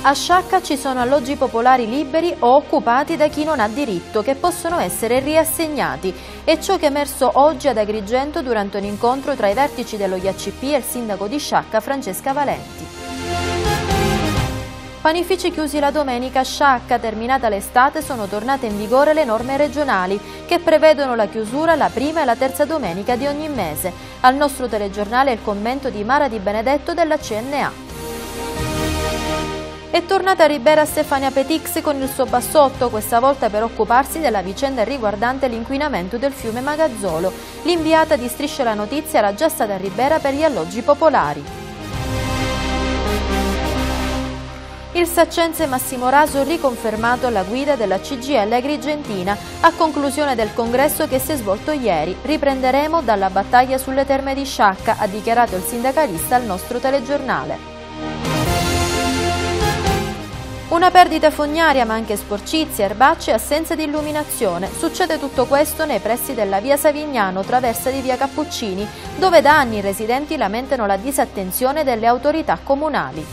A Sciacca ci sono alloggi popolari liberi o occupati da chi non ha diritto, che possono essere riassegnati. È ciò che è emerso oggi ad Agrigento durante un incontro tra i vertici dello IACP e il sindaco di Sciacca, Francesca Valenti. Panifici chiusi la domenica a Sciacca, terminata l'estate sono tornate in vigore le norme regionali che prevedono la chiusura la prima e la terza domenica di ogni mese. Al nostro telegiornale il commento di Mara Di Benedetto della CNA. È tornata a Ribera Stefania Petix con il suo bassotto, questa volta per occuparsi della vicenda riguardante l'inquinamento del fiume Magazzolo. L'inviata di Striscia la Notizia era già stata a Ribera per gli alloggi popolari. Il saccense Massimo Raso riconfermato alla guida della CGL Agrigentina a conclusione del congresso che si è svolto ieri. Riprenderemo dalla battaglia sulle terme di Sciacca, ha dichiarato il sindacalista al nostro telegiornale. Una perdita fognaria ma anche sporcizie, erbacce e assenza di illuminazione. Succede tutto questo nei pressi della via Savignano, traversa di via Cappuccini, dove da anni i residenti lamentano la disattenzione delle autorità comunali.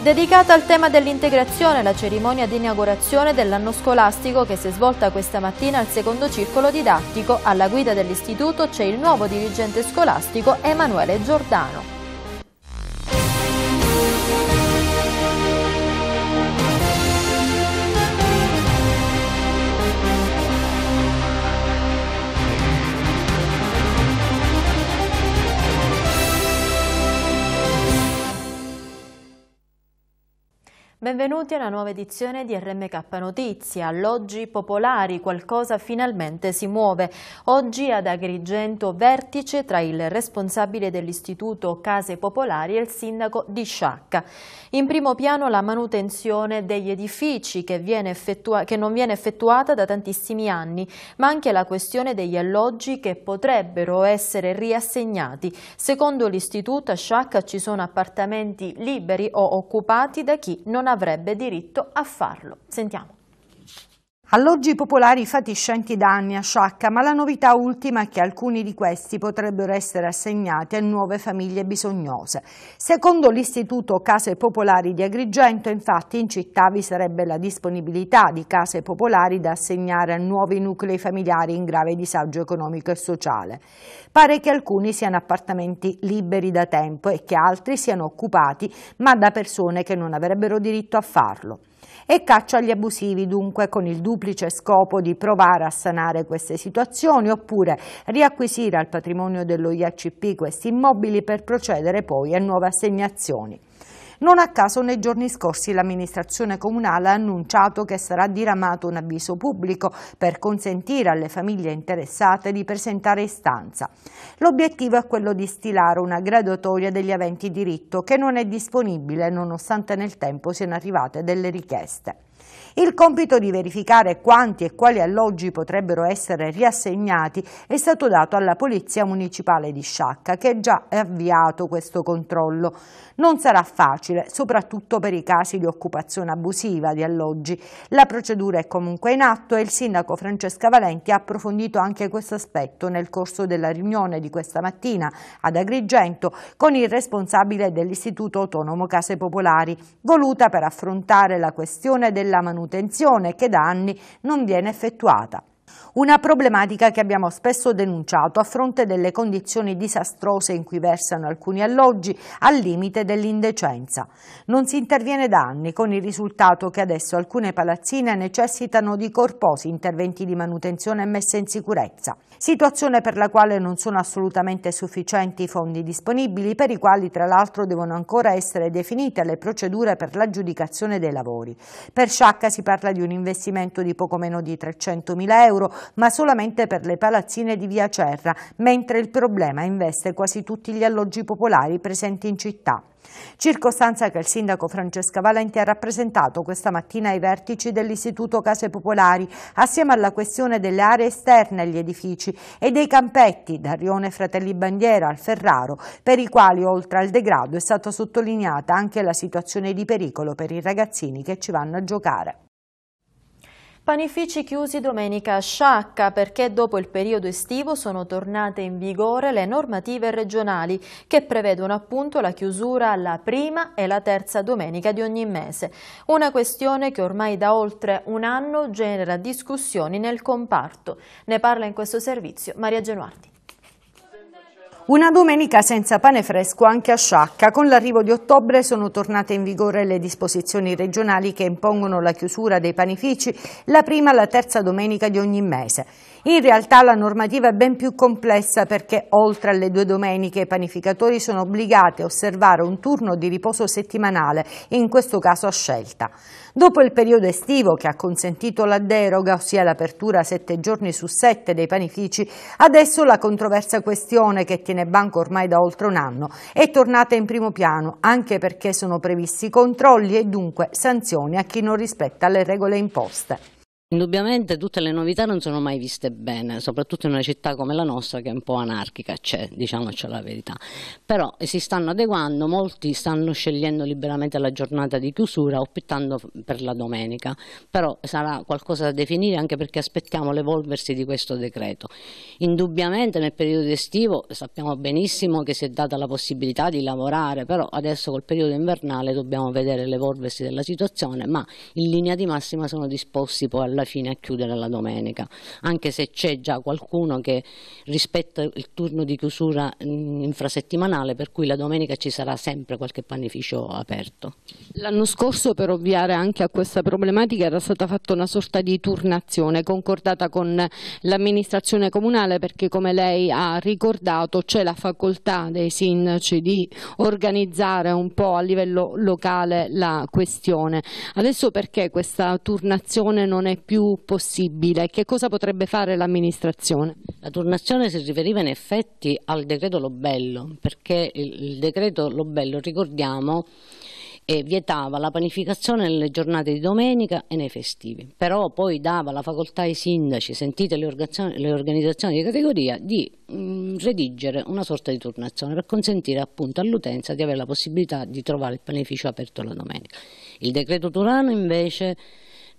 Dedicata al tema dell'integrazione, la cerimonia di inaugurazione dell'anno scolastico che si è svolta questa mattina al secondo circolo didattico, alla guida dell'istituto c'è il nuovo dirigente scolastico Emanuele Giordano. Benvenuti a una nuova edizione di RMK Notizie. Alloggi popolari, qualcosa finalmente si muove. Oggi ad Agrigento vertice tra il responsabile dell'istituto Case Popolari e il sindaco di Sciacca. In primo piano la manutenzione degli edifici che, che non viene effettuata da tantissimi anni, ma anche la questione degli alloggi che potrebbero essere riassegnati. Secondo l'istituto a Sciacca ci sono appartamenti liberi o occupati da chi non ha avrebbe diritto a farlo. Sentiamo. Alloggi popolari fatiscenti da anni a Sciacca, ma la novità ultima è che alcuni di questi potrebbero essere assegnati a nuove famiglie bisognose. Secondo l'Istituto Case Popolari di Agrigento, infatti, in città vi sarebbe la disponibilità di case popolari da assegnare a nuovi nuclei familiari in grave disagio economico e sociale. Pare che alcuni siano appartamenti liberi da tempo e che altri siano occupati, ma da persone che non avrebbero diritto a farlo e caccia agli abusivi, dunque con il duplice scopo di provare a sanare queste situazioni oppure riacquisire al patrimonio dello IACP questi immobili per procedere poi a nuove assegnazioni. Non a caso nei giorni scorsi l'amministrazione comunale ha annunciato che sarà diramato un avviso pubblico per consentire alle famiglie interessate di presentare istanza. L'obiettivo è quello di stilare una graduatoria degli aventi diritto che non è disponibile nonostante nel tempo siano arrivate delle richieste. Il compito di verificare quanti e quali alloggi potrebbero essere riassegnati è stato dato alla Polizia Municipale di Sciacca, che già è avviato questo controllo. Non sarà facile, soprattutto per i casi di occupazione abusiva di alloggi. La procedura è comunque in atto e il sindaco Francesca Valenti ha approfondito anche questo aspetto nel corso della riunione di questa mattina ad Agrigento con il responsabile dell'Istituto Autonomo Case Popolari, voluta per affrontare la questione della manutenzione manutenzione che da anni non viene effettuata. Una problematica che abbiamo spesso denunciato a fronte delle condizioni disastrose in cui versano alcuni alloggi al limite dell'indecenza. Non si interviene da anni con il risultato che adesso alcune palazzine necessitano di corposi interventi di manutenzione e messa in sicurezza. Situazione per la quale non sono assolutamente sufficienti i fondi disponibili per i quali tra l'altro devono ancora essere definite le procedure per l'aggiudicazione dei lavori. Per Sciacca si parla di un investimento di poco meno di 300.000 euro ma solamente per le palazzine di Via Cerra, mentre il problema investe quasi tutti gli alloggi popolari presenti in città. Circostanza che il sindaco Francesca Valenti ha rappresentato questa mattina ai vertici dell'Istituto Case Popolari assieme alla questione delle aree esterne agli edifici e dei campetti da Rione Fratelli Bandiera al Ferraro per i quali oltre al degrado è stata sottolineata anche la situazione di pericolo per i ragazzini che ci vanno a giocare. Panifici chiusi domenica a Sciacca perché dopo il periodo estivo sono tornate in vigore le normative regionali che prevedono appunto la chiusura alla prima e la terza domenica di ogni mese. Una questione che ormai da oltre un anno genera discussioni nel comparto. Ne parla in questo servizio Maria Genuardi. Una domenica senza pane fresco anche a Sciacca. Con l'arrivo di ottobre sono tornate in vigore le disposizioni regionali che impongono la chiusura dei panifici la prima e la terza domenica di ogni mese. In realtà la normativa è ben più complessa perché oltre alle due domeniche i panificatori sono obbligati a osservare un turno di riposo settimanale, in questo caso a scelta. Dopo il periodo estivo che ha consentito la deroga, ossia l'apertura sette giorni su sette dei panifici, adesso la controversa questione che tiene banco ormai da oltre un anno è tornata in primo piano, anche perché sono previsti controlli e dunque sanzioni a chi non rispetta le regole imposte. Indubbiamente tutte le novità non sono mai viste bene, soprattutto in una città come la nostra che è un po' anarchica, c'è, diciamoci la verità. Però eh, si stanno adeguando, molti stanno scegliendo liberamente la giornata di chiusura optando per la domenica, però sarà qualcosa da definire anche perché aspettiamo l'evolversi di questo decreto. Indubbiamente nel periodo estivo sappiamo benissimo che si è data la possibilità di lavorare, però adesso col periodo invernale dobbiamo vedere l'evolversi della situazione, ma in linea di massima sono disposti poi alla alla fine a chiudere la domenica, anche se c'è già qualcuno che rispetta il turno di chiusura mm, infrasettimanale per cui la domenica ci sarà sempre qualche panificio aperto. L'anno scorso per ovviare anche a questa problematica era stata fatta una sorta di turnazione concordata con l'amministrazione comunale perché come lei ha ricordato c'è la facoltà dei sindaci di organizzare un po' a livello locale la questione. Adesso perché questa turnazione non è più più possibile. Che cosa potrebbe fare l'amministrazione? La turnazione si riferiva in effetti al decreto Lobello, perché il decreto Lobello, ricordiamo, e eh, vietava la panificazione nelle giornate di domenica e nei festivi, però poi dava la facoltà ai sindaci, sentite le organizzazioni, di categoria, di mm, redigere una sorta di turnazione per consentire appunto all'utenza di avere la possibilità di trovare il panificio aperto la domenica. Il decreto Turano invece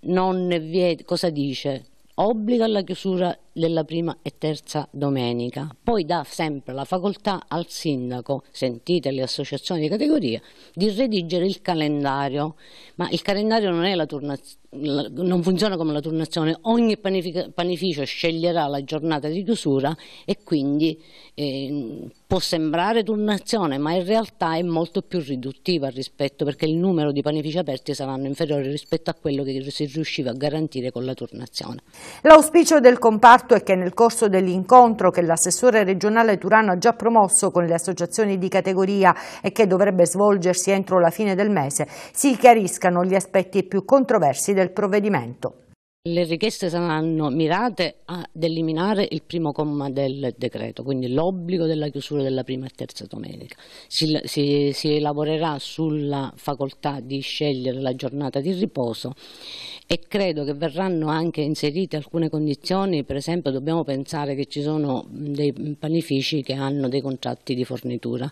non vi è, cosa dice? Obbliga alla chiusura della prima e terza domenica. Poi dà sempre la facoltà al sindaco, sentite le associazioni di categoria, di redigere il calendario, ma il calendario non, la, non funziona come la turnazione, ogni panificio sceglierà la giornata di chiusura e quindi eh, può sembrare turnazione, ma in realtà è molto più riduttiva rispetto perché il numero di panifici aperti saranno inferiori rispetto a quello che si riusciva a garantire con la turnazione. L'auspicio del comparto parto e che nel corso dell'incontro che l'assessore regionale Turano ha già promosso con le associazioni di categoria e che dovrebbe svolgersi entro la fine del mese, si chiariscano gli aspetti più controversi del provvedimento. Le richieste saranno mirate ad eliminare il primo comma del decreto, quindi l'obbligo della chiusura della prima e terza domenica. Si, si, si, lavorerà sulla facoltà di scegliere la giornata di riposo e credo che verranno anche inserite alcune condizioni, per esempio dobbiamo pensare che ci sono dei panifici che hanno dei contratti di fornitura.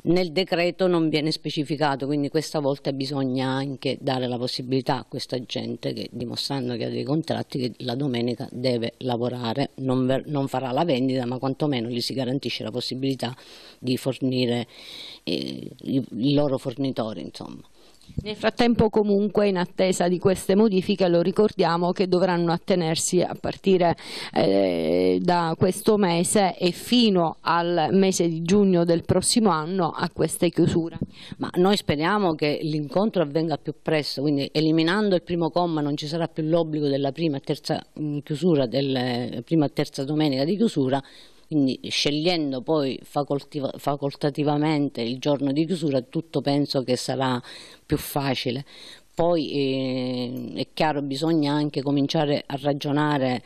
Nel decreto non viene specificato, quindi questa volta bisogna anche dare la possibilità a questa gente che dimostrando che ha dei contratti che la domenica deve lavorare, non, non farà la vendita ma quantomeno gli si garantisce la possibilità di fornire eh, i, i loro fornitori. Insomma. Nel frattempo comunque in attesa di queste modifiche lo ricordiamo che dovranno attenersi a partire eh, da questo mese e fino al mese di giugno del prossimo anno a queste chiusure. Ma noi speriamo che l'incontro avvenga più presto, quindi eliminando il primo comma non ci sarà più l'obbligo della prima e terza mm, chiusura, del, prima e terza domenica di chiusura, quindi scegliendo poi facoltativamente il giorno di chiusura tutto penso che sarà più facile. Poi eh, è chiaro bisogna anche cominciare a ragionare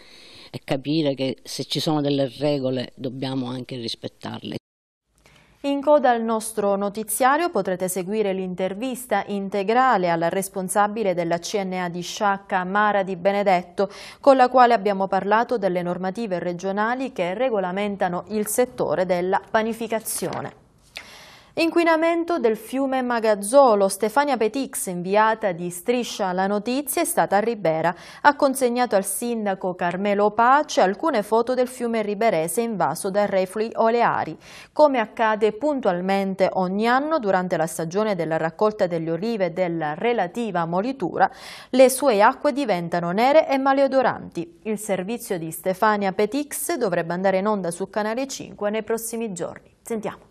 e capire che se ci sono delle regole dobbiamo anche rispettarle. In coda al nostro notiziario potrete seguire l'intervista integrale alla responsabile della CNA di Sciacca, Mara Di Benedetto, con la quale abbiamo parlato delle normative regionali che regolamentano il settore della panificazione. Inquinamento del fiume Magazzolo. Stefania Petix, inviata di Striscia alla Notizia, è stata a Ribera. Ha consegnato al sindaco Carmelo Pace alcune foto del fiume riberese invaso da reflui oleari. Come accade puntualmente ogni anno durante la stagione della raccolta delle olive e della relativa molitura, le sue acque diventano nere e maleodoranti. Il servizio di Stefania Petix dovrebbe andare in onda su Canale 5 nei prossimi giorni. Sentiamo.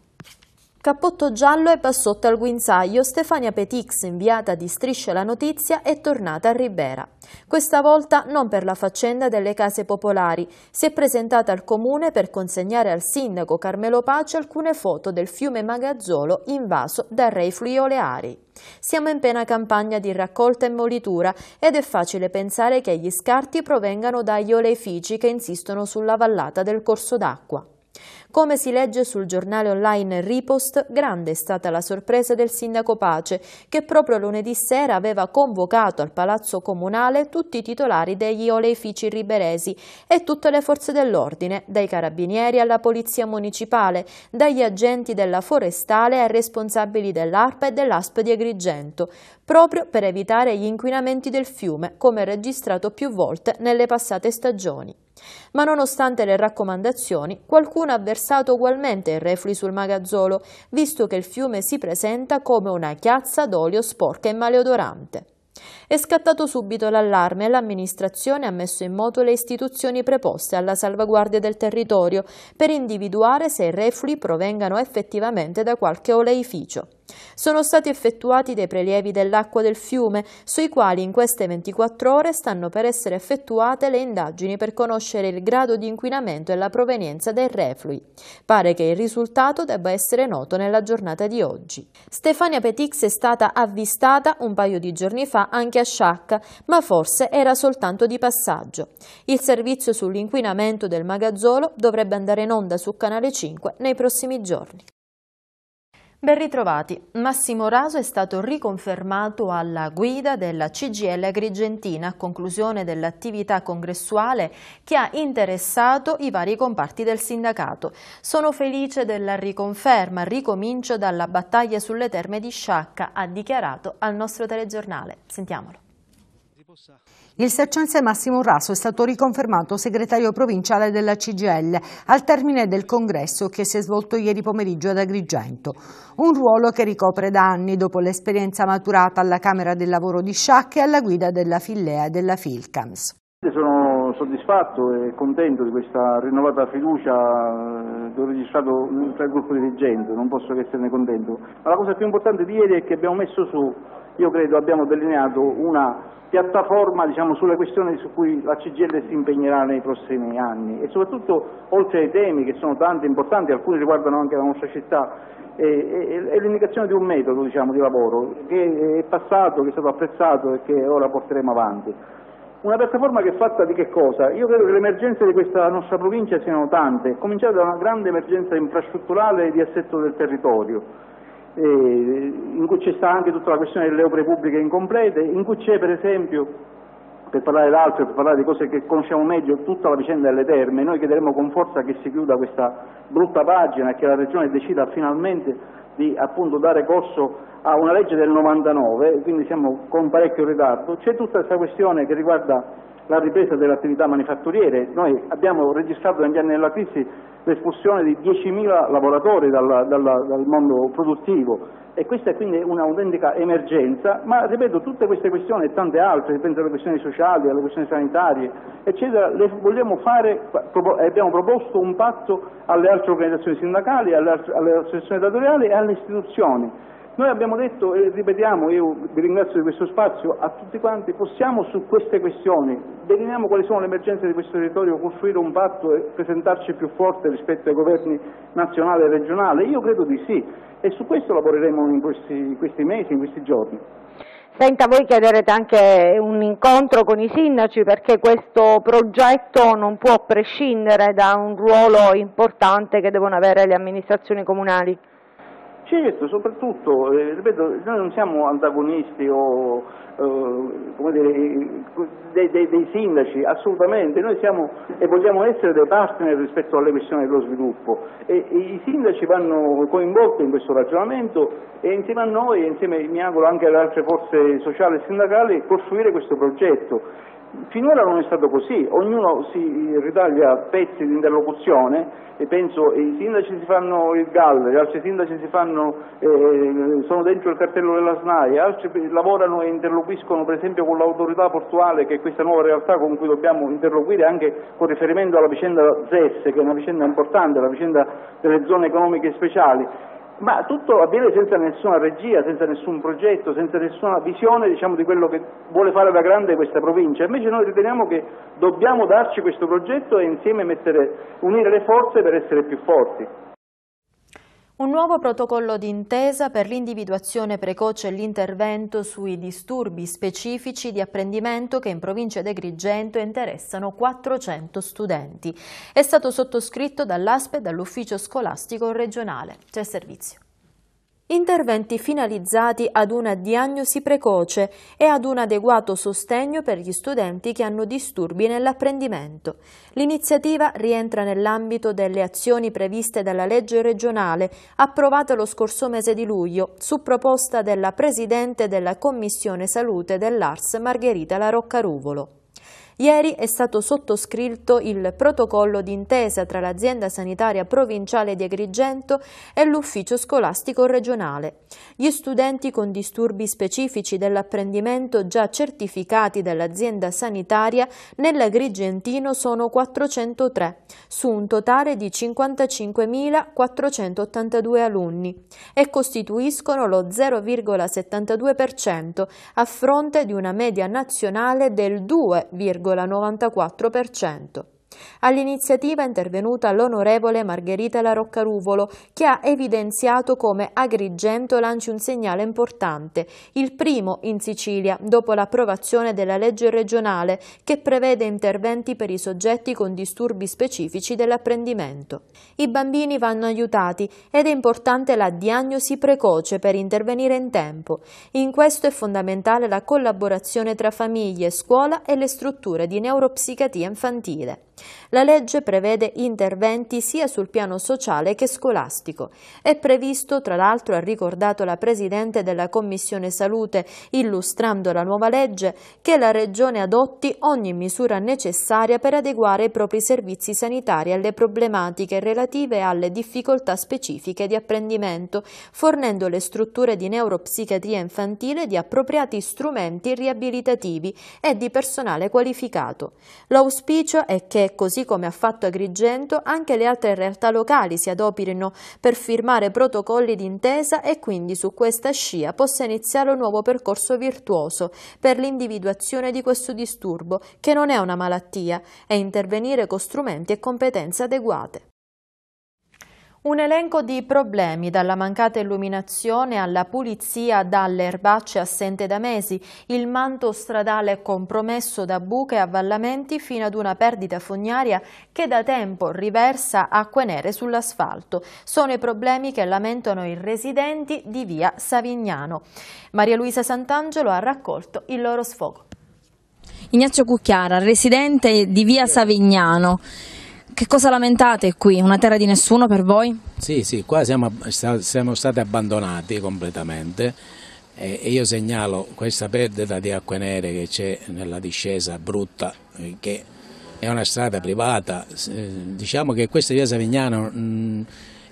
Cappotto giallo e bassotto al guinzaglio, Stefania Petix, inviata di Striscia la Notizia, è tornata a Ribera. Questa volta non per la faccenda delle case popolari. Si è presentata al comune per consegnare al sindaco Carmelo Pace alcune foto del fiume Magazzolo invaso da rei oleari. Siamo in piena campagna di raccolta e molitura ed è facile pensare che gli scarti provengano dagli oleifici che insistono sulla vallata del corso d'acqua. Come si legge sul giornale online Ripost, grande è stata la sorpresa del sindaco Pace, che proprio lunedì sera aveva convocato al Palazzo Comunale tutti i titolari degli oleifici riberesi e tutte le forze dell'ordine, dai carabinieri alla polizia municipale, dagli agenti della forestale ai responsabili dell'ARPA e dell'ASP di Agrigento, proprio per evitare gli inquinamenti del fiume, come registrato più volte nelle passate stagioni. Ma nonostante le raccomandazioni, qualcuno ha versato ugualmente i reflui sul magazzolo, visto che il fiume si presenta come una chiazza d'olio sporca e maleodorante. È scattato subito l'allarme e l'amministrazione ha messo in moto le istituzioni preposte alla salvaguardia del territorio per individuare se i reflui provengano effettivamente da qualche oleificio. Sono stati effettuati dei prelievi dell'acqua del fiume, sui quali in queste 24 ore stanno per essere effettuate le indagini per conoscere il grado di inquinamento e la provenienza dei reflui. Pare che il risultato debba essere noto nella giornata di oggi. Stefania Petix è stata avvistata un paio di giorni fa anche a Sciacca, ma forse era soltanto di passaggio. Il servizio sull'inquinamento del magazzolo dovrebbe andare in onda su Canale 5 nei prossimi giorni. Ben ritrovati. Massimo Raso è stato riconfermato alla guida della CGL Agrigentina a conclusione dell'attività congressuale che ha interessato i vari comparti del sindacato. Sono felice della riconferma, ricomincio dalla battaglia sulle terme di Sciacca, ha dichiarato al nostro telegiornale. Sentiamolo. Il sercense Massimo Raso è stato riconfermato segretario provinciale della CGL al termine del congresso che si è svolto ieri pomeriggio ad Agrigento. Un ruolo che ricopre da anni dopo l'esperienza maturata alla Camera del Lavoro di Sciacca e alla guida della Fillea e della Filcams. Sono soddisfatto e contento di questa rinnovata fiducia che eh, ho registrato tra il gruppo dirigente, non posso che esserne contento. Ma la cosa più importante di ieri è che abbiamo messo su, io credo abbiamo delineato una piattaforma diciamo, sulle questioni su cui la CGL si impegnerà nei prossimi anni e soprattutto oltre ai temi che sono tanti importanti, alcuni riguardano anche la nostra città, è, è, è l'indicazione di un metodo diciamo, di lavoro che è passato, che è stato apprezzato e che ora porteremo avanti. Una piattaforma che è fatta di che cosa? Io credo che le emergenze di questa nostra provincia siano tante, cominciate da una grande emergenza infrastrutturale e di assetto del territorio in cui c'è anche tutta la questione delle opere pubbliche incomplete, in cui c'è per esempio, per parlare d'altro e per parlare di cose che conosciamo meglio, tutta la vicenda delle terme. Noi chiederemo con forza che si chiuda questa brutta pagina e che la Regione decida finalmente di appunto, dare corso a una legge del 99, quindi siamo con parecchio ritardo. C'è tutta questa questione che riguarda la ripresa delle attività manifatturiere. Noi abbiamo registrato negli anni della crisi l'espulsione di 10.000 lavoratori dalla, dalla, dal mondo produttivo e questa è quindi un'autentica emergenza, ma ripeto, tutte queste questioni e tante altre, penso alle questioni sociali, alle questioni sanitarie, eccetera, le vogliamo fare, abbiamo proposto un patto alle altre organizzazioni sindacali, alle, altre, alle associazioni datoriali e alle istituzioni noi abbiamo detto e ripetiamo, io vi ringrazio di questo spazio, a tutti quanti possiamo su queste questioni, vediamo quali sono le emergenze di questo territorio, costruire un patto e presentarci più forte rispetto ai governi nazionale e regionale? Io credo di sì e su questo lavoreremo in questi, questi mesi, in questi giorni. Senta, voi chiederete anche un incontro con i sindaci perché questo progetto non può prescindere da un ruolo importante che devono avere le amministrazioni comunali. Certo, soprattutto, eh, ripeto, noi non siamo antagonisti o eh, dire, dei, dei, dei, sindaci, assolutamente, noi siamo e vogliamo essere dei partner rispetto alle questioni dello sviluppo e, e i sindaci vanno coinvolti in questo ragionamento e insieme a noi insieme mi auguro anche alle altre forze sociali e sindacali costruire questo progetto. Finora non è stato così, ognuno si ritaglia pezzi di interlocuzione e penso che i sindaci si fanno il gallo, gli altri sindaci fanno, eh, sono dentro il cartello della SNAI, altri lavorano e interloquiscono per esempio con l'autorità portuale che è questa nuova realtà con cui dobbiamo interloquire anche con riferimento alla vicenda ZES che è una vicenda importante, la vicenda delle zone economiche speciali ma tutto avviene senza nessuna regia, senza nessun progetto, senza nessuna visione diciamo, di quello che vuole fare la grande questa provincia. Invece noi riteniamo che dobbiamo darci questo progetto e insieme mettere, unire le forze per essere più forti. Un nuovo protocollo d'intesa per l'individuazione precoce e l'intervento sui disturbi specifici di apprendimento che in provincia di Agrigento interessano 400 studenti. È stato sottoscritto dall'ASPE e dall'Ufficio Scolastico Regionale. C'è servizio interventi finalizzati ad una diagnosi precoce e ad un adeguato sostegno per gli studenti che hanno disturbi nell'apprendimento. L'iniziativa rientra nell'ambito delle azioni previste dalla legge regionale approvata lo scorso mese di luglio su proposta della Presidente della Commissione Salute dell'Ars Margherita La Roccaruvolo. Ieri è stato sottoscritto il protocollo d'intesa tra l'azienda sanitaria provinciale di Agrigento e l'ufficio scolastico regionale. Gli studenti con disturbi specifici dell'apprendimento già certificati dall'azienda sanitaria nell'Agrigentino sono 403, su un totale di 55.482 alunni e costituiscono lo 0,72% a fronte di una media nazionale del 2,5%. 1,94%. All'iniziativa è intervenuta l'onorevole Margherita La Roccaruvolo, che ha evidenziato come Agrigento lanci un segnale importante, il primo in Sicilia, dopo l'approvazione della legge regionale che prevede interventi per i soggetti con disturbi specifici dell'apprendimento. I bambini vanno aiutati ed è importante la diagnosi precoce per intervenire in tempo. In questo è fondamentale la collaborazione tra famiglie, scuola e le strutture di neuropsicatia infantile. La legge prevede interventi sia sul piano sociale che scolastico. È previsto, tra l'altro ha ricordato la Presidente della Commissione Salute, illustrando la nuova legge, che la Regione adotti ogni misura necessaria per adeguare i propri servizi sanitari alle problematiche relative alle difficoltà specifiche di apprendimento, fornendo le strutture di neuropsichiatria infantile di appropriati strumenti riabilitativi e di personale qualificato. L'auspicio è che che, così come ha fatto Agrigento, anche le altre realtà locali si adoperino per firmare protocolli d'intesa e quindi su questa scia possa iniziare un nuovo percorso virtuoso per l'individuazione di questo disturbo, che non è una malattia, e intervenire con strumenti e competenze adeguate. Un elenco di problemi, dalla mancata illuminazione alla pulizia dalle erbacce assente da mesi, il manto stradale compromesso da buche e avvallamenti fino ad una perdita fognaria che da tempo riversa acque nere sull'asfalto. Sono i problemi che lamentano i residenti di via Savignano. Maria Luisa Sant'Angelo ha raccolto il loro sfogo. Ignazio Cucchiara, residente di via Savignano. Che cosa lamentate qui? Una terra di nessuno per voi? Sì, sì, qua siamo, siamo stati abbandonati completamente e io segnalo questa perdita di acque nere che c'è nella discesa brutta eh, che è una strada privata, eh, diciamo che questa via Savignano mm,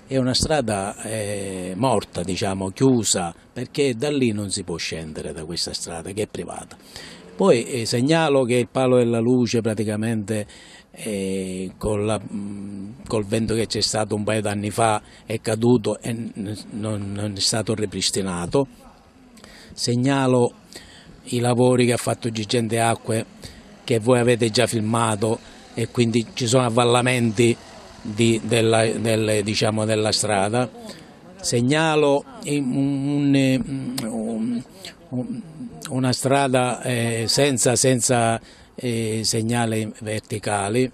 è una strada eh, morta, diciamo, chiusa, perché da lì non si può scendere da questa strada che è privata. Poi segnalo che il palo della luce praticamente e la, mm, col vento che c'è stato un paio d'anni fa è caduto e non, non è stato ripristinato. Segnalo i lavori che ha fatto Gigente Acque che voi avete già filmato e quindi ci sono avvallamenti di, della, del, diciamo, della, strada. Segnalo un, un, un, una strada eh, senza, senza eh, segnali verticali.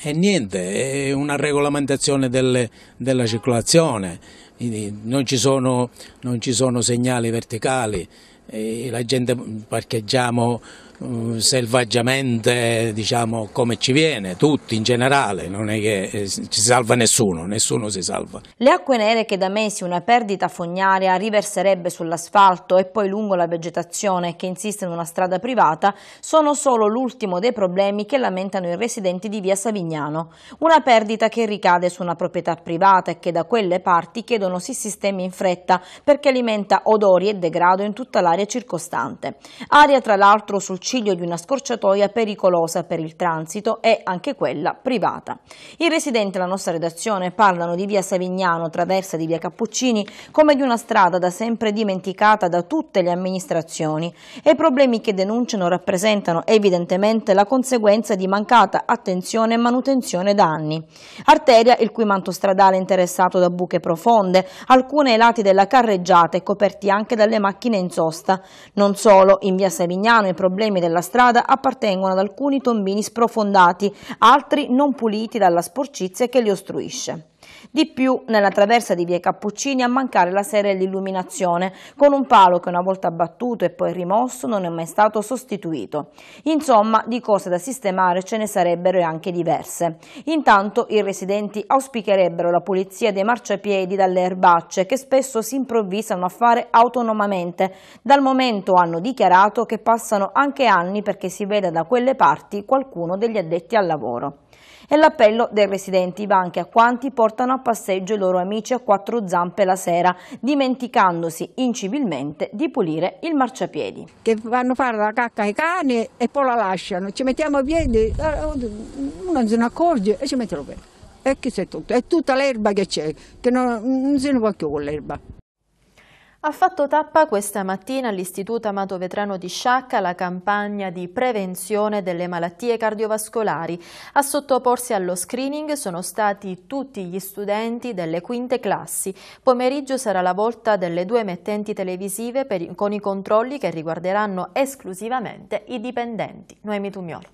E niente, è una regolamentazione delle, della circolazione, non ci sono, non ci sono segnali verticali, la gente parcheggiamo Mm, selvaggiamente diciamo, come ci viene, tutti in generale, non è che eh, ci salva nessuno, nessuno si salva. Le acque nere che da mesi una perdita fognaria riverserebbe sull'asfalto e poi lungo la vegetazione che insiste in una strada privata sono solo l'ultimo dei problemi che lamentano i residenti di via Savignano, una perdita che ricade su una proprietà privata e che da quelle parti chiedono si sistemi in fretta perché alimenta odori e degrado in tutta l'area circostante. Aria tra l'altro sul ciglio di una scorciatoia pericolosa per il transito e anche quella privata. I residenti della nostra redazione parlano di via Savignano, traversa di via Cappuccini, come di una strada da sempre dimenticata da tutte le amministrazioni e i problemi che denunciano rappresentano evidentemente la conseguenza di mancata attenzione e manutenzione da anni. Arteria il cui manto stradale è interessato da buche profonde, alcune ai lati della carreggiata e coperti anche dalle macchine in sosta. Non solo, in via Savignano i problemi semi della strada appartengono ad alcuni tombini sprofondati, altri non puliti dalla sporcizia che li ostruisce. Di più, nella traversa di via Cappuccini a mancare la sera e l'illuminazione, con un palo che una volta abbattuto e poi rimosso non è mai stato sostituito. Insomma, di cose da sistemare ce ne sarebbero e anche diverse. Intanto i residenti auspicherebbero la pulizia dei marciapiedi dalle erbacce che spesso si improvvisano a fare autonomamente, dal momento hanno dichiarato che passano anche anni perché si veda da quelle parti qualcuno degli addetti al lavoro. E l'appello dei residenti banche a quanti portano a passeggio i loro amici a quattro zampe la sera, dimenticandosi incivilmente di pulire il marciapiedi. Che vanno a fare la cacca ai cani e poi la lasciano, ci mettiamo i piedi, eh, uno se ne accorge e ci mettono bene. E che è tutto? È tutta l'erba che c'è, che non, non se ne può più con l'erba. Ha fatto tappa questa mattina all'Istituto Amato Vetrano di Sciacca la campagna di prevenzione delle malattie cardiovascolari. A sottoporsi allo screening sono stati tutti gli studenti delle quinte classi. Pomeriggio sarà la volta delle due emettenti televisive per, con i controlli che riguarderanno esclusivamente i dipendenti. Noemi Tumioli.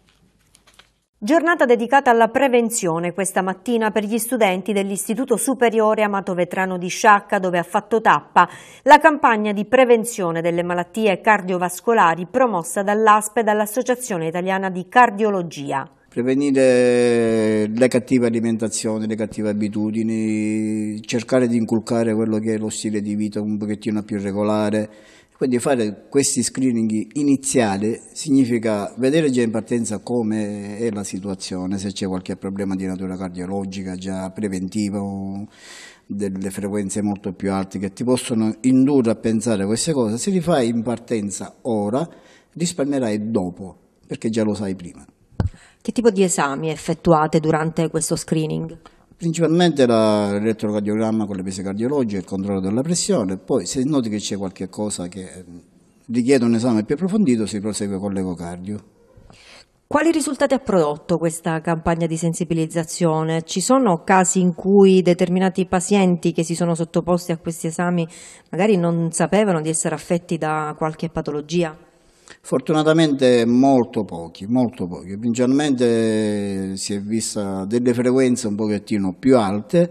Giornata dedicata alla prevenzione questa mattina per gli studenti dell'Istituto Superiore Amato Vetrano di Sciacca dove ha fatto tappa la campagna di prevenzione delle malattie cardiovascolari promossa dall'ASPE e dall'Associazione Italiana di Cardiologia. Prevenire le cattive alimentazioni, le cattive abitudini, cercare di inculcare quello che è lo stile di vita un pochettino più regolare, quindi fare questi screening iniziali significa vedere già in partenza come è la situazione, se c'è qualche problema di natura cardiologica già preventivo, delle frequenze molto più alte che ti possono indurre a pensare a queste cose. Se li fai in partenza ora risparmierai dopo perché già lo sai prima. Che tipo di esami effettuate durante questo screening? Principalmente l'elettrocardiogramma con le prese cardiologiche, il controllo della pressione, poi se noti che c'è qualche cosa che eh, richiede un esame più approfondito si prosegue con l'ecocardio. Quali risultati ha prodotto questa campagna di sensibilizzazione? Ci sono casi in cui determinati pazienti che si sono sottoposti a questi esami magari non sapevano di essere affetti da qualche patologia? Fortunatamente molto pochi, molto pochi. Principalmente si è vista delle frequenze un pochettino più alte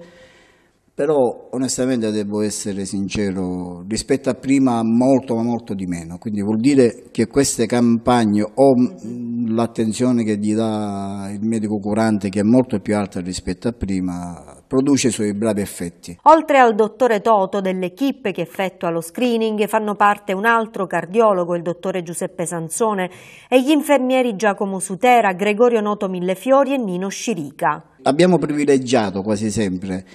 però onestamente devo essere sincero, rispetto a prima molto ma molto di meno, quindi vuol dire che queste campagne o mm, l'attenzione che gli dà il medico curante che è molto più alta rispetto a prima produce i suoi bravi effetti. Oltre al dottore Toto, dell'equipe che effettua lo screening fanno parte un altro cardiologo, il dottore Giuseppe Sansone, e gli infermieri Giacomo Sutera, Gregorio Noto Millefiori e Nino Scirica. Abbiamo privilegiato quasi sempre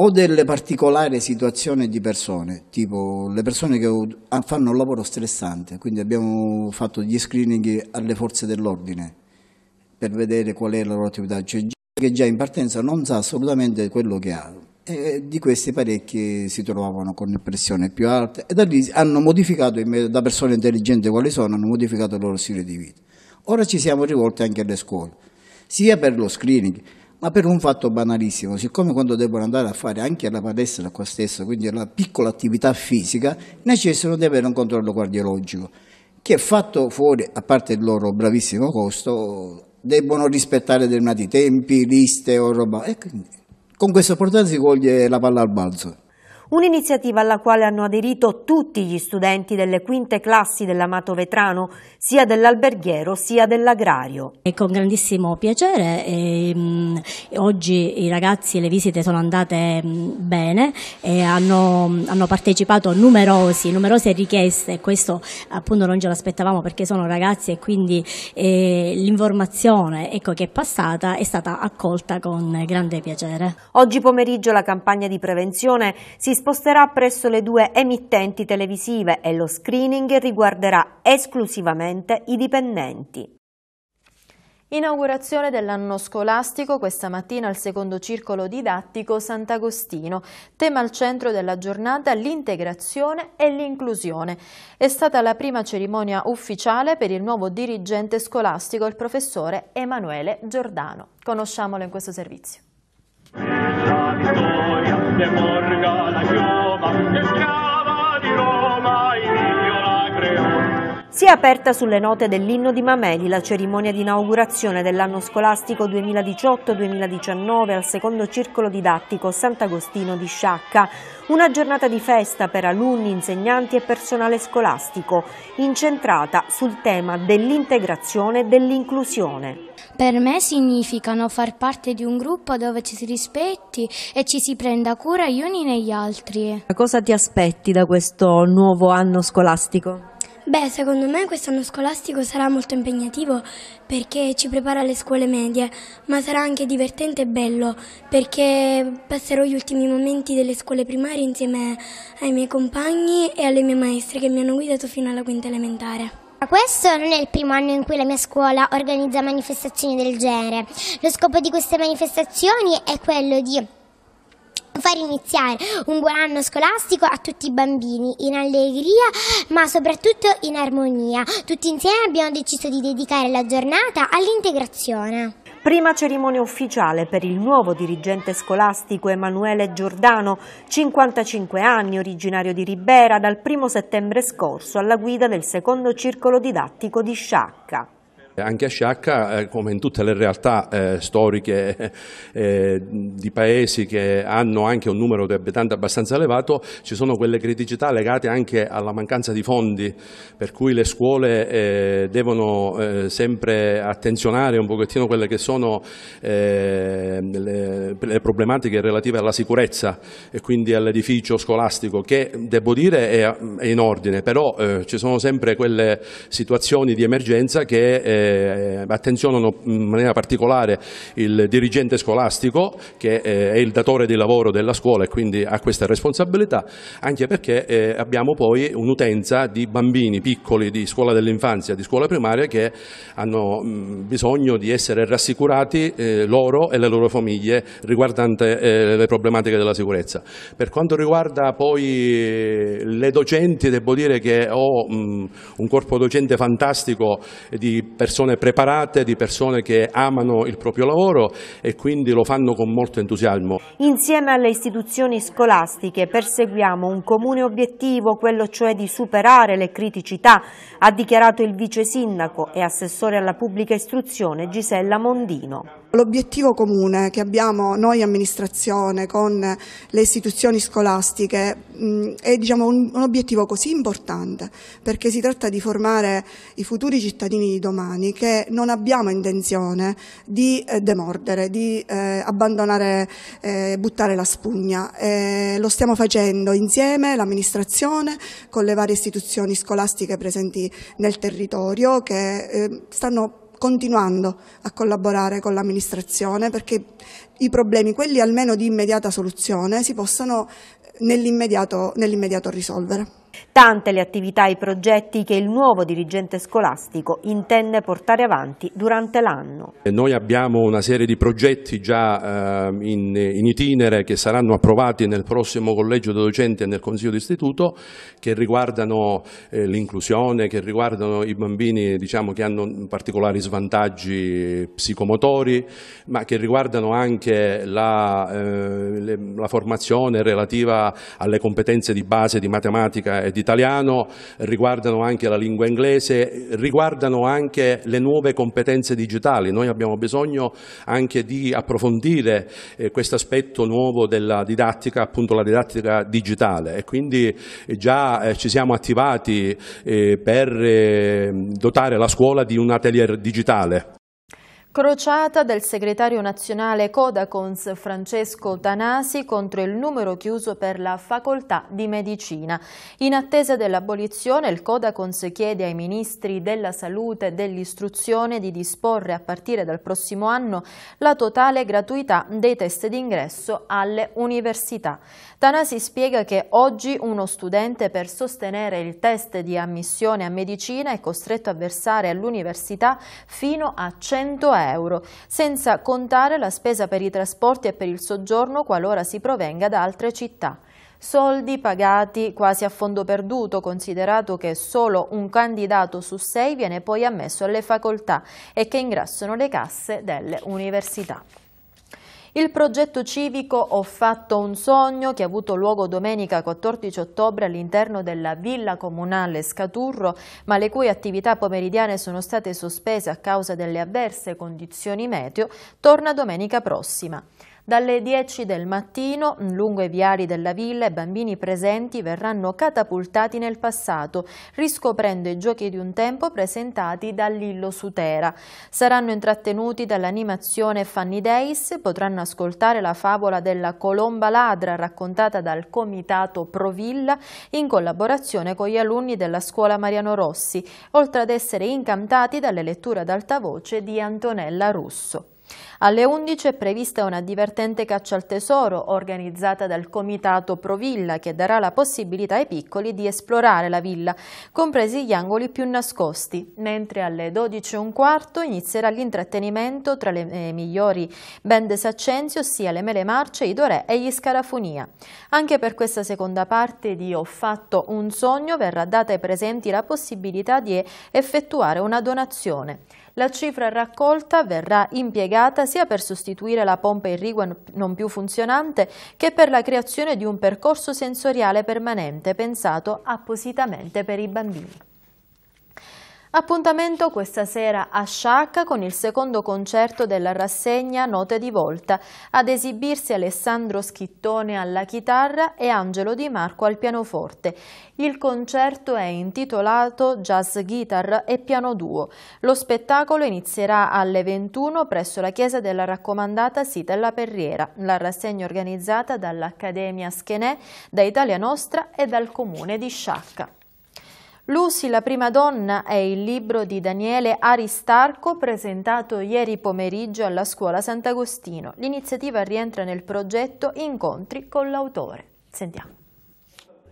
o delle particolari situazioni di persone, tipo le persone che fanno un lavoro stressante, quindi abbiamo fatto gli screening alle forze dell'ordine per vedere qual è la loro attività, c'è gente che già in partenza non sa assolutamente quello che ha, e di questi parecchi si trovavano con pressione più alta e da lì hanno modificato, da persone intelligenti quali sono, hanno modificato il loro stile di vita. Ora ci siamo rivolti anche alle scuole, sia per lo screening, ma per un fatto banalissimo, siccome quando devono andare a fare anche la palestra qua stesso, quindi la piccola attività fisica, necessitano di avere un controllo cardiologico, che fatto fuori, a parte il loro bravissimo costo, debbono rispettare determinati tempi, liste o roba. E quindi, con questa portata si coglie la palla al balzo. Un'iniziativa alla quale hanno aderito tutti gli studenti delle quinte classi dell'Amato Vetrano, sia dell'alberghiero sia dell'agrario. E con grandissimo piacere, ehm, oggi i ragazzi le visite sono andate mm, bene, eh, hanno, mm, hanno, partecipato numerosi, numerose richieste, e questo appunto non ce l'aspettavamo perché sono ragazzi e quindi eh, l'informazione ecco, che è passata è stata accolta con grande piacere. Oggi pomeriggio la campagna di prevenzione si sposterà presso le due emittenti televisive e lo screening riguarderà esclusivamente i dipendenti. Inaugurazione dell'anno scolastico questa mattina al secondo circolo didattico Sant'Agostino. Tema al centro della giornata l'integrazione e l'inclusione. È stata la prima cerimonia ufficiale per il nuovo dirigente scolastico, il professore Emanuele Giordano. Conosciamolo in questo servizio de Morga la chioma, esclava di Roma, il la creò. Si è aperta sulle note dell'inno di Mameli la cerimonia di inaugurazione dell'anno scolastico 2018-2019 al secondo circolo didattico Sant'Agostino di Sciacca, una giornata di festa per alunni, insegnanti e personale scolastico, incentrata sul tema dell'integrazione e dell'inclusione. Per me significano far parte di un gruppo dove ci si rispetti e ci si prenda cura gli uni negli altri. Cosa ti aspetti da questo nuovo anno scolastico? Beh, secondo me quest'anno scolastico sarà molto impegnativo perché ci prepara alle scuole medie, ma sarà anche divertente e bello perché passerò gli ultimi momenti delle scuole primarie insieme ai miei compagni e alle mie maestre che mi hanno guidato fino alla quinta elementare. Questo non è il primo anno in cui la mia scuola organizza manifestazioni del genere. Lo scopo di queste manifestazioni è quello di far iniziare un buon anno scolastico a tutti i bambini in allegria ma soprattutto in armonia. Tutti insieme abbiamo deciso di dedicare la giornata all'integrazione. Prima cerimonia ufficiale per il nuovo dirigente scolastico Emanuele Giordano, 55 anni, originario di Ribera, dal 1 settembre scorso alla guida del secondo circolo didattico di Sciacca. Eh, anche a Sciacca, eh, come in tutte le realtà eh, storiche eh, di paesi che hanno anche un numero di abitanti abbastanza elevato, ci sono quelle criticità legate anche alla mancanza di fondi, per cui le scuole eh, devono sempre attenzionare un pochettino quelle che sono le, le, problematiche relative alla sicurezza e quindi all'edificio scolastico, che devo dire è, è in ordine, però ci sono sempre quelle situazioni di emergenza che eh, attenzionano mm, in maniera particolare il dirigente scolastico che eh, è il datore di lavoro della scuola e quindi ha questa responsabilità, anche perché eh, abbiamo poi un'utenza di bambini piccoli di scuola dell'infanzia, di scuola primaria che hanno mh, mm, bisogno di essere rassicurati eh, loro e le loro famiglie riguardante eh, le problematiche della sicurezza. Per quanto riguarda poi le docenti, devo dire che ho mh, mm, un corpo docente fantastico di persone persone preparate, di persone che amano il proprio lavoro e quindi lo fanno con molto entusiasmo. Insieme alle istituzioni scolastiche perseguiamo un comune obiettivo, quello cioè di superare le criticità, ha dichiarato il vice sindaco e assessore alla pubblica istruzione Gisella Mondino. L'obiettivo comune che abbiamo noi amministrazione con le istituzioni scolastiche è diciamo, un, obiettivo così importante perché si tratta di formare i futuri cittadini di domani che non abbiamo intenzione di eh, demordere, di eh, abbandonare, eh, buttare la spugna. Eh, lo stiamo facendo insieme l'amministrazione con le varie istituzioni scolastiche presenti nel territorio che stanno continuando a collaborare con l'amministrazione perché i problemi, quelli almeno di immediata soluzione, si possano eh, nell'immediato, nell risolvere. Tante le attività e i progetti che il nuovo dirigente scolastico intende portare avanti durante l'anno. Noi abbiamo una serie di progetti già eh, in, itinere che saranno approvati nel prossimo collegio docente e nel consiglio d'istituto che riguardano eh, l'inclusione, che riguardano i bambini diciamo, che hanno particolari svantaggi psicomotori, ma che riguardano anche la, eh, la formazione relativa alle competenze di base di matematica e ed italiano, riguardano anche la lingua inglese, riguardano anche le nuove competenze digitali. Noi abbiamo bisogno anche di approfondire eh, questo aspetto nuovo della didattica, appunto la didattica digitale e quindi eh, già eh, ci siamo attivati eh, per eh, dotare la scuola di un atelier digitale Crociata del segretario nazionale Codacons Francesco Tanasi contro il numero chiuso per la facoltà di medicina. In attesa dell'abolizione il Codacons chiede ai ministri della salute e dell'istruzione di disporre a partire dal prossimo anno la totale gratuità dei test d'ingresso alle università. Tanasi spiega che oggi uno studente per sostenere il test di ammissione a medicina è costretto a versare all'università fino a 100 euro, senza contare la spesa per i trasporti e per il soggiorno qualora si provenga da altre città. Soldi pagati quasi a fondo perduto, considerato che solo un candidato su sei viene poi ammesso alle facoltà e che ingrassano le casse delle università. Il progetto civico Ho fatto un sogno che ha avuto luogo domenica 14 ottobre all'interno della villa comunale Scaturro, ma le cui attività pomeridiane sono state sospese a causa delle avverse condizioni meteo, torna domenica prossima. Dalle 10 del mattino, lungo i viari della villa, i bambini presenti verranno catapultati nel passato, riscoprendo i giochi di un tempo presentati dall'Illo Sutera. Saranno intrattenuti dall'animazione Fanny Days, potranno ascoltare la favola della colomba ladra raccontata dal Comitato Provilla in collaborazione con gli alunni della scuola Mariano Rossi, oltre ad essere incantati dalle letture ad alta voce di Antonella Russo. Alle 11 è prevista una divertente caccia al tesoro organizzata dal comitato Pro Villa che darà la possibilità ai piccoli di esplorare la villa, compresi gli angoli più nascosti, mentre alle 12.15 inizierà l'intrattenimento tra le eh, migliori band Saccenzio, ossia le Mele Marce, i Dorè e gli scarafonia. Anche per questa seconda parte di Ho fatto un sogno verrà data ai presenti la possibilità di effettuare una donazione. La cifra raccolta verrà impiegata sia per sostituire la pompa irrigua non più funzionante che per la creazione di un percorso sensoriale permanente pensato appositamente per i bambini. Appuntamento questa sera a Sciacca con il secondo concerto della rassegna Note di Volta, ad esibirsi Alessandro Schittone alla chitarra e Angelo Di Marco al pianoforte. Il concerto è intitolato Jazz Guitar e Piano Duo. Lo spettacolo inizierà alle 21 presso la chiesa della raccomandata Sitella Perriera, la rassegna organizzata dall'Accademia Schenè, da Italia Nostra e dal Comune di Sciacca. Lucy, la prima donna è il libro di Daniele Aristarco presentato ieri pomeriggio alla scuola Sant'Agostino. L'iniziativa rientra nel progetto Incontri con l'autore. Sentiamo.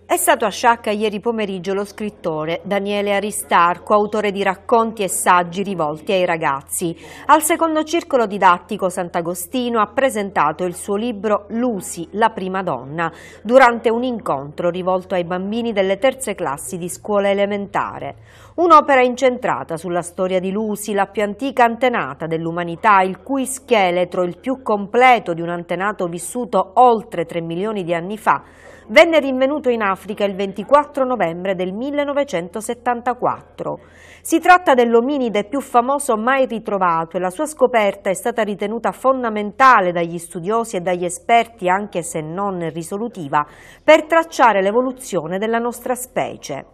È stato a Sciacca ieri pomeriggio lo scrittore Daniele Aristarco, autore di racconti e saggi rivolti ai ragazzi. Al secondo circolo didattico Sant'Agostino ha presentato il suo libro Lucy, la prima donna, durante un incontro rivolto ai bambini delle terze classi di scuola elementare. Un'opera incentrata sulla storia di Lucy, la più antica antenata dell'umanità, il cui scheletro, il più completo di un antenato vissuto oltre 3 milioni di anni fa, venne rinvenuto in Africa il 24 novembre del 1974. Si tratta dell'ominide più famoso mai ritrovato e la sua scoperta è stata ritenuta fondamentale dagli studiosi e dagli esperti, anche se non risolutiva, per tracciare l'evoluzione della nostra specie.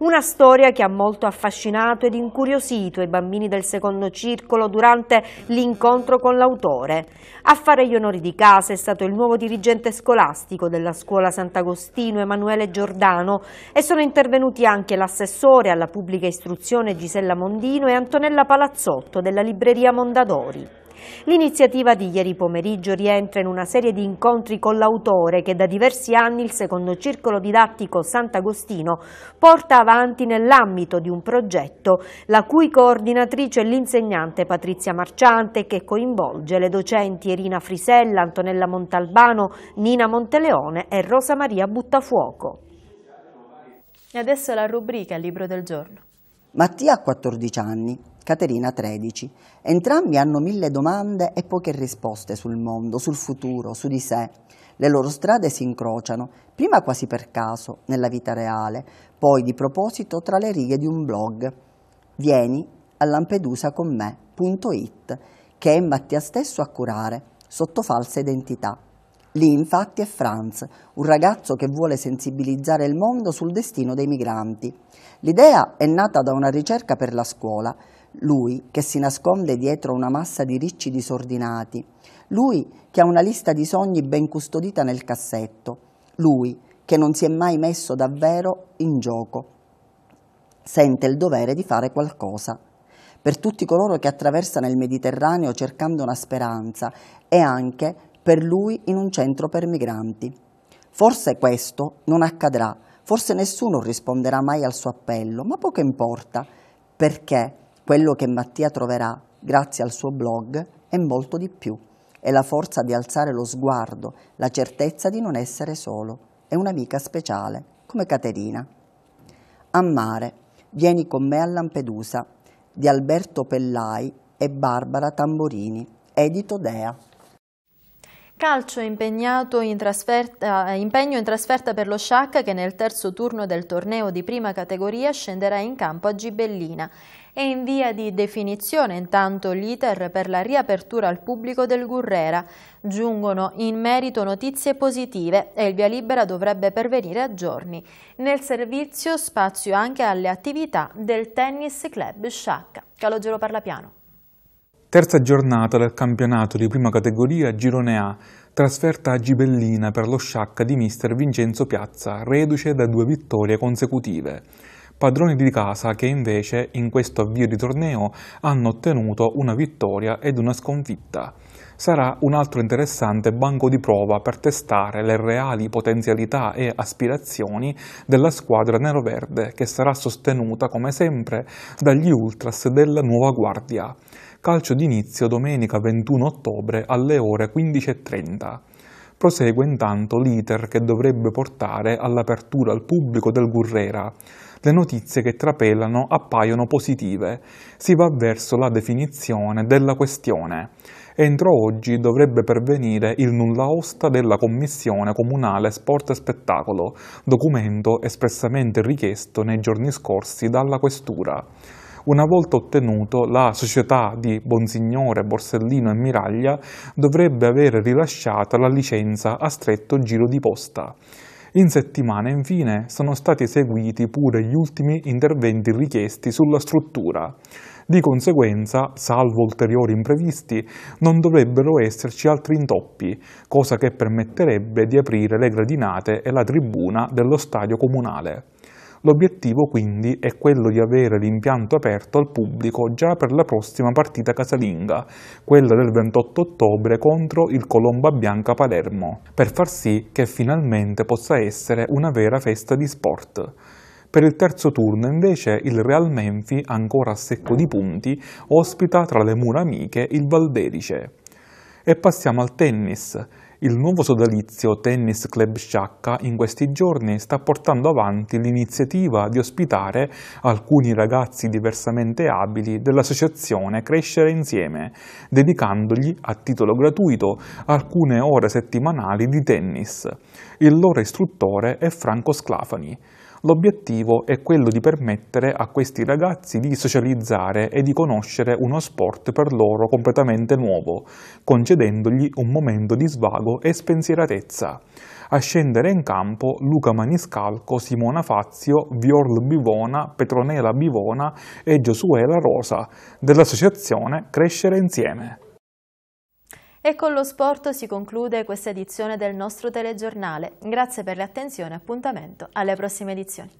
Una storia che ha molto affascinato ed incuriosito i bambini del secondo circolo durante l'incontro con l'autore. A fare gli onori di casa è stato il nuovo dirigente scolastico della scuola Sant'Agostino Emanuele Giordano e sono intervenuti anche l'assessore alla pubblica istruzione Gisella Mondino e Antonella Palazzotto della libreria Mondadori. L'iniziativa di ieri pomeriggio rientra in una serie di incontri con l'autore che da diversi anni il secondo circolo didattico Sant'Agostino porta avanti nell'ambito di un progetto la cui coordinatrice è l'insegnante Patrizia Marciante che coinvolge le docenti Irina Frisella, Antonella Montalbano, Nina Monteleone e Rosa Maria Buttafuoco. E adesso la rubrica Libro del giorno. Mattia ha 14 anni, Caterina 13. Entrambi hanno mille domande e poche risposte sul mondo, sul futuro, su di sé. Le loro strade si incrociano, prima quasi per caso, nella vita reale, poi di proposito tra le righe di un blog. Vieni a Lampedusa con me.it, che è Mattia stesso a curare, sotto falsa identità. Lì infatti è Franz, un ragazzo che vuole sensibilizzare il mondo sul destino dei migranti. L'idea è nata da una ricerca per la scuola. Lui che si nasconde dietro una massa di ricci disordinati. Lui che ha una lista di sogni ben custodita nel cassetto. Lui che non si è mai messo davvero in gioco. Sente il dovere di fare qualcosa per tutti coloro che attraversano il Mediterraneo cercando una speranza e anche per lui in un centro per migranti. Forse questo non accadrà, forse nessuno risponderà mai al suo appello, ma poco importa, perché quello che Mattia troverà, grazie al suo blog, è molto di più. È la forza di alzare lo sguardo, la certezza di non essere solo. È un'amica speciale, come Caterina. A mare, vieni con me a Lampedusa, di Alberto Pellai e Barbara Tamborini, edito Dea. Calcio impegnato in trasferta, eh, impegno in trasferta per lo Sciacca che nel terzo turno del torneo di prima categoria scenderà in campo a Gibellina. È in via di definizione intanto l'iter per la riapertura al pubblico del Gurrera. Giungono in merito notizie positive e il via libera dovrebbe pervenire a giorni. Nel servizio spazio anche alle attività del Tennis Club Sciacca. Calogero Parlapiano. Terza giornata del campionato di prima categoria Girone A, trasferta a Gibellina per lo sciacca di mister Vincenzo Piazza, reduce da due vittorie consecutive. Padroni di casa che invece in questo avvio di torneo hanno ottenuto una vittoria ed una sconfitta. Sarà un altro interessante banco di prova per testare le reali potenzialità e aspirazioni della squadra nero-verde, che sarà sostenuta come sempre dagli ultras della nuova guardia. Calcio d'inizio domenica 21 ottobre alle ore 15.30. Prosegue intanto l'iter che dovrebbe portare all'apertura al pubblico del Gurrera. Le notizie che trapelano appaiono positive. Si va verso la definizione della questione. Entro oggi dovrebbe pervenire il nulla osta della Commissione Comunale Sport e Spettacolo, documento espressamente richiesto nei giorni scorsi dalla Questura. Una volta ottenuto, la società di Bonsignore, Borsellino e Miraglia dovrebbe avere rilasciata la licenza a stretto giro di posta. In settimana, infine, sono stati eseguiti pure gli ultimi interventi richiesti sulla struttura. Di conseguenza, salvo ulteriori imprevisti, non dovrebbero esserci altri intoppi, cosa che permetterebbe di aprire le gradinate e la tribuna dello stadio comunale. L'obiettivo quindi è quello di avere l'impianto aperto al pubblico già per la prossima partita casalinga, quella del 28 ottobre contro il Colomba Bianca Palermo, per far sì che finalmente possa essere una vera festa di sport. Per il terzo turno invece il Real Menfi, ancora a secco di punti, ospita tra le mura amiche il Valderice. E passiamo al tennis. Il nuovo sodalizio Tennis Club Sciacca in questi giorni sta portando avanti l'iniziativa di ospitare alcuni ragazzi diversamente abili dell'associazione Crescere Insieme, dedicandogli a titolo gratuito alcune ore settimanali di tennis. Il loro istruttore è Franco Sclafani. L'obiettivo è quello di permettere a questi ragazzi di socializzare e di conoscere uno sport per loro completamente nuovo, concedendogli un momento di svago e spensieratezza. A scendere in campo Luca Maniscalco, Simona Fazio, Viorl Bivona, Petronella Bivona e Giosuela Rosa dell'associazione Crescere Insieme. E con lo sport si conclude questa edizione del nostro telegiornale. Grazie per l'attenzione e appuntamento alle prossime edizioni.